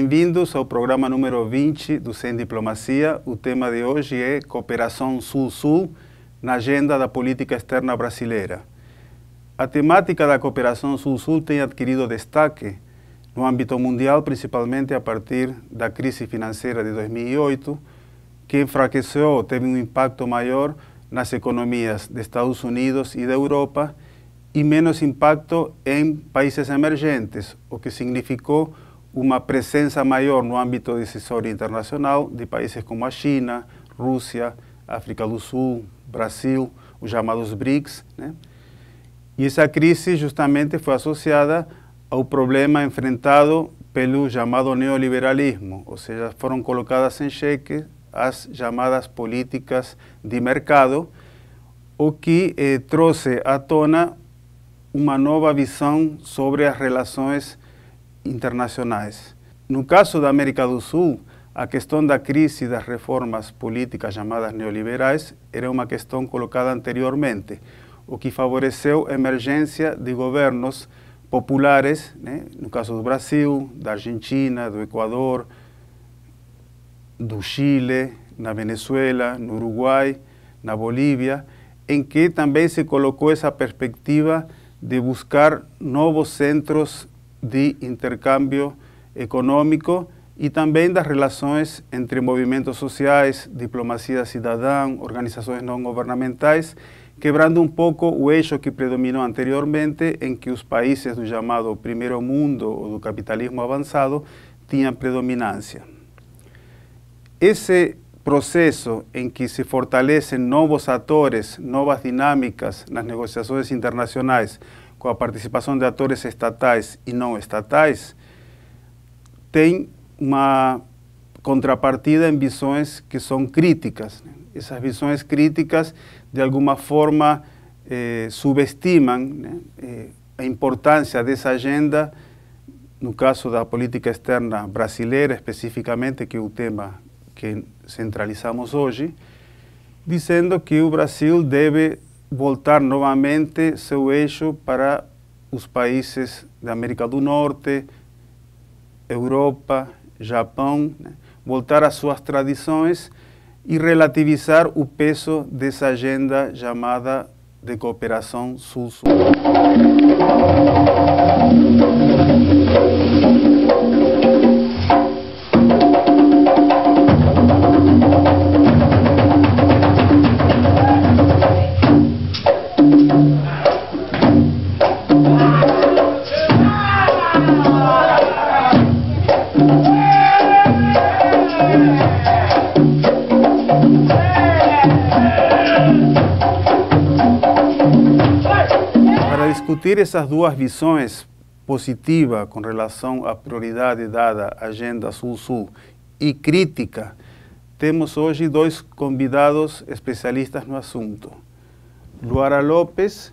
Bem-vindos ao programa número 20 do Sem Diplomacia. O tema de hoje é Cooperação Sul-Sul na Agenda da Política Externa Brasileira. A temática da cooperação Sul-Sul tem adquirido destaque no âmbito mundial, principalmente a partir da crise financeira de 2008, que enfraqueceu, teve um impacto maior nas economias dos Estados Unidos e da Europa e menos impacto em países emergentes, o que significou uma presença maior no âmbito decisório internacional de países como a China, Rússia, África do Sul, Brasil, os chamados BRICS. Né? E essa crise justamente foi associada ao problema enfrentado pelo chamado neoliberalismo, ou seja, foram colocadas em xeque as chamadas políticas de mercado, o que eh, trouxe à tona uma nova visão sobre as relações internacionais. No caso da América do Sul, a questão da crise das reformas políticas chamadas neoliberais era uma questão colocada anteriormente, o que favoreceu a emergência de governos populares, né? no caso do Brasil, da Argentina, do Equador, do Chile, na Venezuela, no Uruguai, na Bolívia, em que também se colocou essa perspectiva de buscar novos centros de intercambio y y también las relaciones entre movimientos sociales, diplomacia ciudadana, organizaciones no gubernamentales, quebrando un poco el hecho que predominó anteriormente, en que los países del llamado Primero mundo o del capitalismo avanzado tenían predominancia. Ese proceso en que se fortalecen nuevos actores, nuevas dinámicas en las negociaciones internacionales com a participação de atores estatais e não estatais, tem uma contrapartida em visões que são críticas. Né? Essas visões críticas, de alguma forma, eh, subestimam né? eh, a importância dessa agenda, no caso da política externa brasileira, especificamente, que é o tema que centralizamos hoje, dizendo que o Brasil deve voltar novamente seu eixo para os países da América do Norte, Europa, Japão, né? voltar às suas tradições e relativizar o peso dessa agenda chamada de cooperação sul-sul. discutir essas duas visões positiva com relação à prioridade dada à Agenda Sul-Sul e crítica, temos hoje dois convidados especialistas no assunto. Luara Lopes,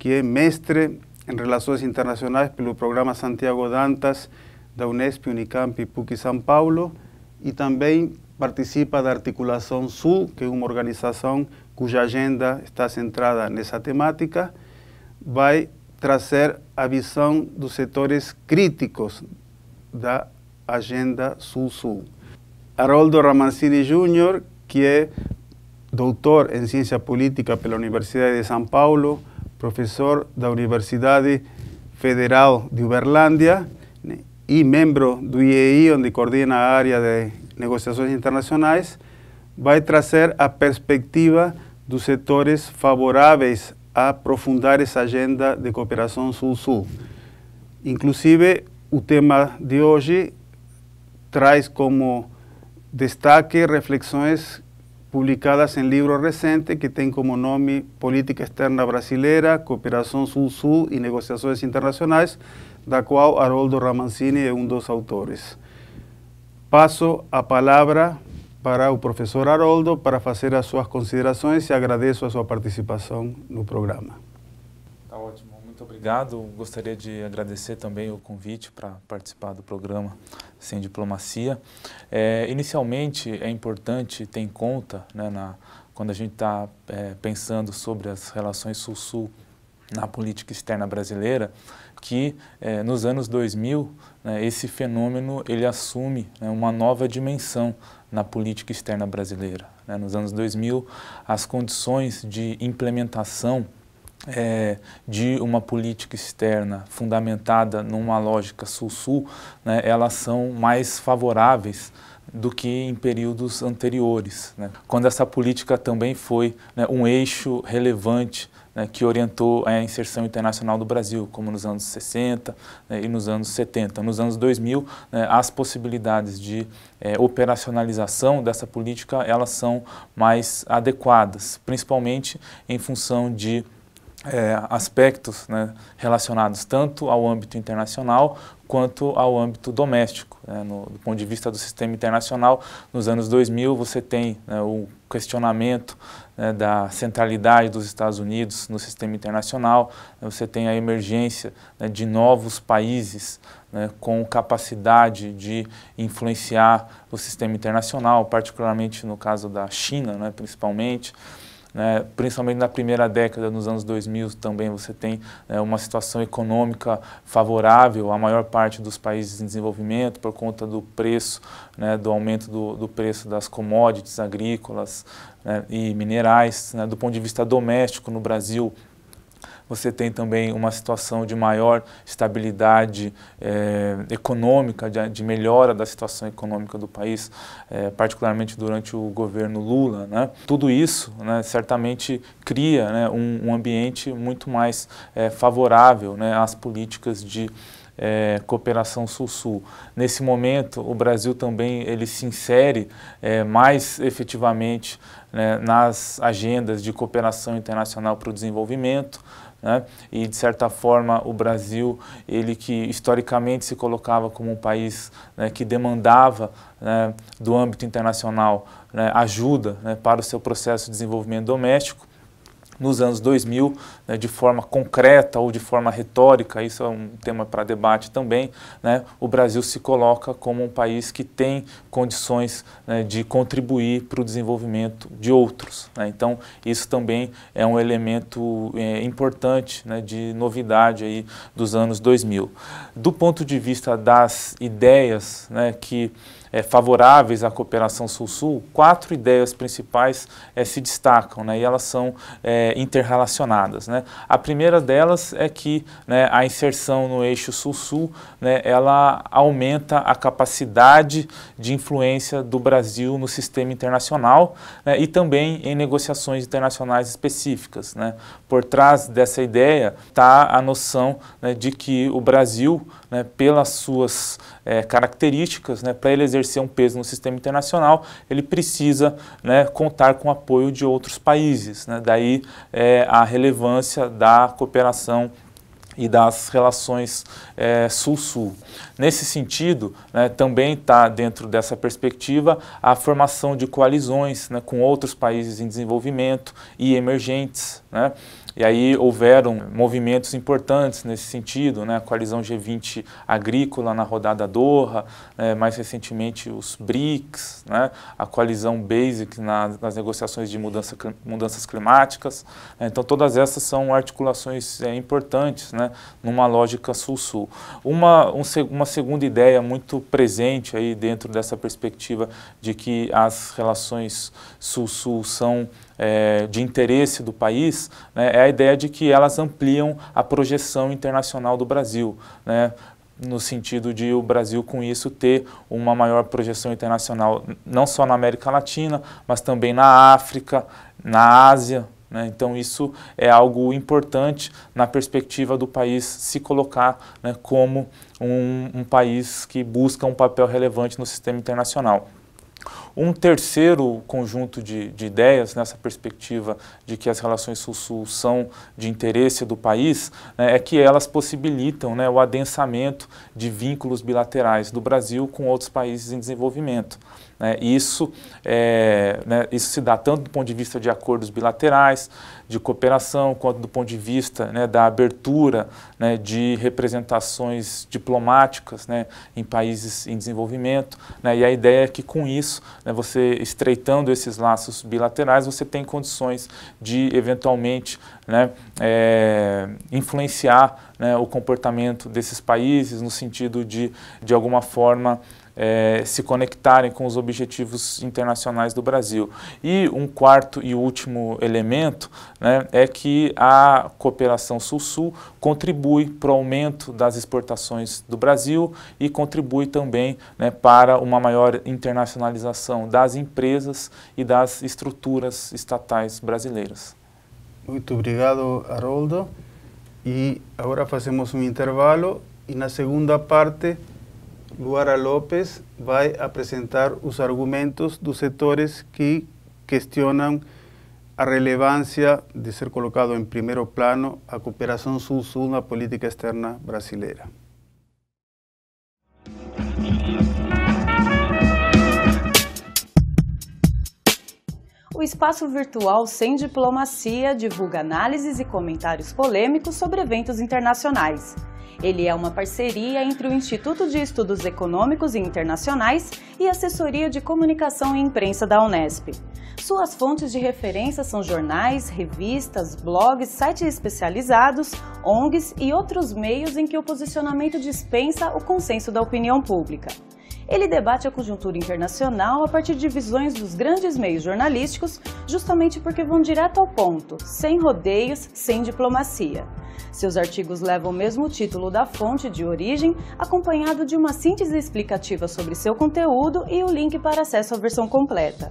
que é mestre em Relações Internacionais pelo programa Santiago Dantas da Unesp, Unicamp e PUC São Paulo, e também participa da Articulação Sul, que é uma organização cuja agenda está centrada nessa temática vai trazer a visão dos setores críticos da Agenda Sul-Sul. Haroldo Ramancini Jr., que é doutor em Ciência Política pela Universidade de São Paulo, professor da Universidade Federal de Uberlândia né, e membro do IEI, onde coordena a área de negociações internacionais, vai trazer a perspectiva dos setores favoráveis a aprofundar essa agenda de cooperação Sul-Sul. Inclusive, o tema de hoje traz como destaque reflexões publicadas em livro recente que tem como nome Política Externa Brasileira, Cooperação Sul-Sul e Negociações Internacionais, da qual Haroldo Ramancini é um dos autores. Passo a palavra para o professor Haroldo para fazer as suas considerações e agradeço a sua participação no programa. Está ótimo, muito obrigado. Gostaria de agradecer também o convite para participar do programa Sem Diplomacia. É, inicialmente, é importante ter em conta, né, na, quando a gente está é, pensando sobre as relações Sul-Sul na política externa brasileira, que é, nos anos 2000 né, esse fenômeno ele assume né, uma nova dimensão na política externa brasileira. Né? Nos anos 2000, as condições de implementação é, de uma política externa fundamentada numa lógica sul-sul, né, elas são mais favoráveis do que em períodos anteriores, né? quando essa política também foi né, um eixo relevante né, que orientou a inserção internacional do Brasil, como nos anos 60 né, e nos anos 70. Nos anos 2000, né, as possibilidades de é, operacionalização dessa política elas são mais adequadas, principalmente em função de é, aspectos né, relacionados tanto ao âmbito internacional quanto ao âmbito doméstico. Né, no, do ponto de vista do sistema internacional, nos anos 2000 você tem né, o questionamento né, da centralidade dos Estados Unidos no sistema internacional, né, você tem a emergência né, de novos países né, com capacidade de influenciar o sistema internacional, particularmente no caso da China, né, principalmente né, principalmente na primeira década, nos anos 2000 também você tem né, uma situação econômica favorável à maior parte dos países em desenvolvimento por conta do preço, né, do aumento do, do, preço das commodities agrícolas né, e minerais. Né, do ponto de vista doméstico no Brasil, você tem também uma situação de maior estabilidade é, econômica, de, de, melhora da situação econômica do país, é, particularmente durante o governo Lula. Né? Tudo isso né, certamente cria né, um, um, ambiente muito mais é, favorável né, às políticas de é, cooperação Sul-Sul. Nesse momento, o Brasil também ele se insere é, mais efetivamente né, nas agendas de cooperação internacional para o desenvolvimento, né? E de certa forma o Brasil, ele que historicamente se colocava como um país né, que demandava né, do âmbito internacional né, ajuda né, para o seu processo de desenvolvimento doméstico, nos anos 2000, né, de forma concreta ou de forma retórica, isso é um tema para debate também, né, o Brasil se coloca como um país que tem condições né, de contribuir para o desenvolvimento de outros. Né. Então, isso também é um elemento é, importante né, de novidade aí dos anos 2000. Do ponto de vista das ideias né, que é, favoráveis à cooperação Sul-Sul, quatro ideias principais é, se destacam né, e elas são é, interrelacionadas. Né? A primeira delas é que né, a inserção no eixo Sul-Sul né, ela aumenta a capacidade de influência do Brasil no sistema internacional né, e também em negociações internacionais específicas. Né? Por trás dessa ideia está a noção né, de que o Brasil, né, pelas suas é, características, né, para ele exercer um peso no sistema internacional, ele precisa né, contar com o apoio de outros países. Né? Daí é, a relevância da cooperação e das relações é, sul-sul. Nesse sentido, né, também está dentro dessa perspectiva a formação de coalizões né, com outros países em desenvolvimento e emergentes, né, e aí houveram movimentos importantes nesse sentido, né? a coalizão G20 agrícola na rodada Doha, né? mais recentemente os BRICS, né? a coalizão BASIC nas, nas negociações de mudança, mudanças climáticas. Então todas essas são articulações é, importantes né? numa lógica sul-sul. Uma, um, uma segunda ideia muito presente aí dentro dessa perspectiva de que as relações sul-sul são é, de interesse do país né, é a ideia de que elas ampliam a projeção internacional do Brasil. Né, no sentido de o Brasil com isso ter uma maior projeção internacional, não só na América Latina, mas também na África, na Ásia. Né? Então isso é algo importante na perspectiva do país se colocar né, como um, um país que busca um papel relevante no sistema internacional. Um terceiro conjunto de, de ideias nessa perspectiva de que as relações Sul-Sul são de interesse do país né, é que elas possibilitam né, o adensamento de vínculos bilaterais do Brasil com outros países em desenvolvimento. Né? isso, é, né, isso se dá tanto do ponto de vista de acordos bilaterais, de cooperação, quanto do ponto de vista né, da abertura né, de representações diplomáticas né, em países em desenvolvimento. Né? e a ideia é que com isso, né, você estreitando esses laços bilaterais, você tem condições de eventualmente é, influenciar o comportamento desses países no sentido de, de alguma forma, é, se conectarem com os objetivos internacionais do Brasil. E um quarto e último elemento né, é que a cooperação Sul-Sul contribui para o aumento das exportações do Brasil e contribui também né, para uma maior internacionalização das empresas e das estruturas estatais brasileiras. Muito obrigado, Haroldo. E agora fazemos um intervalo e na segunda parte Luara Lopes vai apresentar os argumentos dos setores que questionam a relevância de ser colocado em primeiro plano a cooperação Sul-Sul na política externa brasileira. O espaço virtual Sem Diplomacia divulga análises e comentários polêmicos sobre eventos internacionais. Ele é uma parceria entre o Instituto de Estudos Econômicos e Internacionais e Assessoria de Comunicação e Imprensa da Unesp. Suas fontes de referência são jornais, revistas, blogs, sites especializados, ONGs e outros meios em que o posicionamento dispensa o consenso da opinião pública. Ele debate a conjuntura internacional a partir de visões dos grandes meios jornalísticos, justamente porque vão direto ao ponto, sem rodeios, sem diplomacia. Seus artigos levam o mesmo título da fonte de origem, acompanhado de uma síntese explicativa sobre seu conteúdo e o link para acesso à versão completa.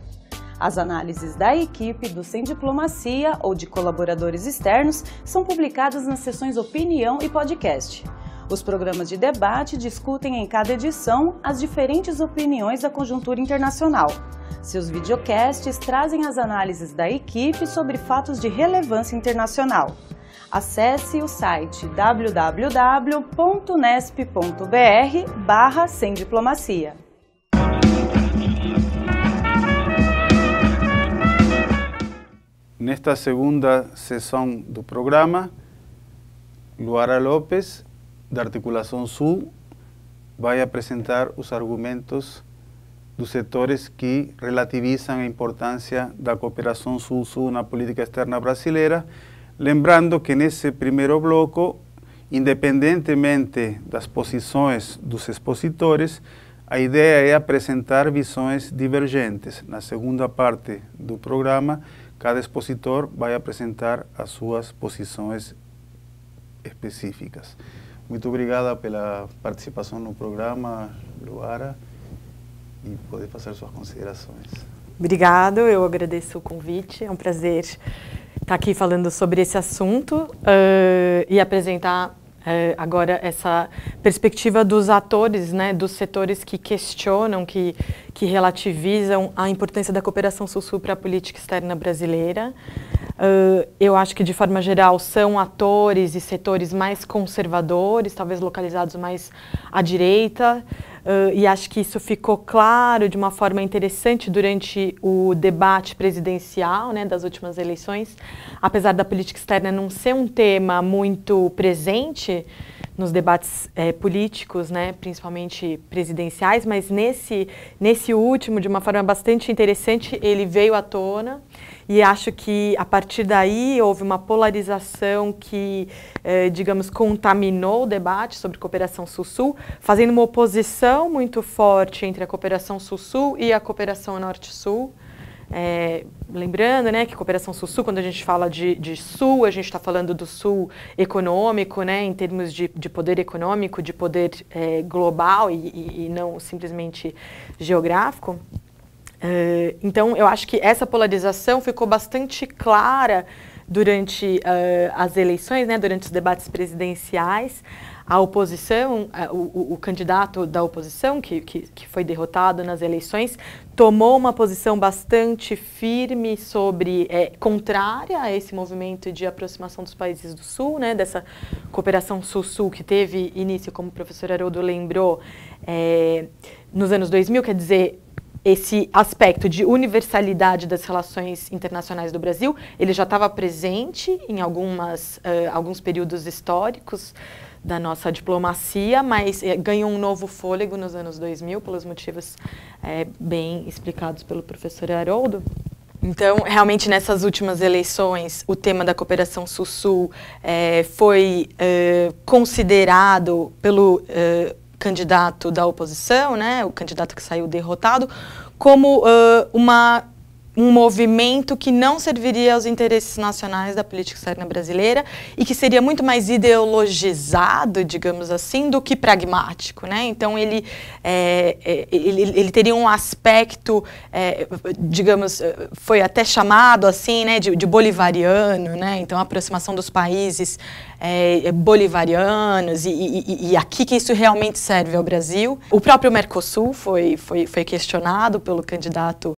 As análises da equipe do Sem Diplomacia ou de colaboradores externos são publicadas nas seções Opinião e Podcast. Os programas de debate discutem em cada edição as diferentes opiniões da conjuntura internacional. Seus videocasts trazem as análises da equipe sobre fatos de relevância internacional. Acesse o site www.nesp.br barra sem diplomacia. Nesta segunda sessão do programa, Luara Lopes da Articulação Sul vai apresentar os argumentos dos setores que relativizam a importância da cooperação Sul-Sul na política externa brasileira. Lembrando que nesse primeiro bloco, independentemente das posições dos expositores, a ideia é apresentar visões divergentes. Na segunda parte do programa, cada expositor vai apresentar as suas posições específicas. Muito obrigada pela participação no programa, Luara, e poder fazer suas considerações. Obrigado, eu agradeço o convite, é um prazer estar aqui falando sobre esse assunto uh, e apresentar uh, agora essa perspectiva dos atores, né, dos setores que questionam, que, que relativizam a importância da cooperação sul-sul para a política externa brasileira. Uh, eu acho que, de forma geral, são atores e setores mais conservadores, talvez localizados mais à direita, uh, e acho que isso ficou claro de uma forma interessante durante o debate presidencial né, das últimas eleições. Apesar da política externa não ser um tema muito presente, nos debates é, políticos, né, principalmente presidenciais, mas nesse, nesse último, de uma forma bastante interessante, ele veio à tona e acho que a partir daí houve uma polarização que, eh, digamos, contaminou o debate sobre cooperação Sul-Sul, fazendo uma oposição muito forte entre a cooperação Sul-Sul e a cooperação Norte-Sul. É, lembrando né, que cooperação sul-sul, quando a gente fala de, de sul, a gente está falando do sul econômico, né, em termos de, de poder econômico, de poder é, global e, e, e não simplesmente geográfico. Eh, então, eu acho que essa polarização ficou bastante clara durante uh, as eleições, né, durante os debates presidenciais. A oposição, uh, o, o, candidato da oposição, que, que, que, foi derrotado nas eleições, tomou uma posição bastante firme sobre, é, contrária a esse movimento de aproximação dos países do Sul, né, dessa cooperação Sul-Sul que teve início, como o professor Haroldo lembrou, é, nos anos 2000, quer dizer, esse aspecto de universalidade das relações internacionais do Brasil, ele já estava presente em algumas, uh, alguns períodos históricos da nossa diplomacia, mas uh, ganhou um novo fôlego nos anos 2000, pelos motivos uh, bem explicados pelo professor Haroldo. Então, realmente, nessas últimas eleições, o tema da cooperação Sul-Sul foi considerado pelo candidato da oposição, né, o candidato que saiu derrotado, como uh, uma um movimento que não serviria aos interesses nacionais da política externa brasileira e que seria muito mais ideologizado, digamos assim, do que pragmático, né? Então ele, é, é ele, ele, teria um aspecto, é, digamos, é, foi até chamado assim, né, de, de, bolivariano, né? Então a aproximação dos países é, é bolivarianos e, e, e, aqui que isso realmente serve ao Brasil. O próprio Mercosul foi, foi, foi questionado pelo candidato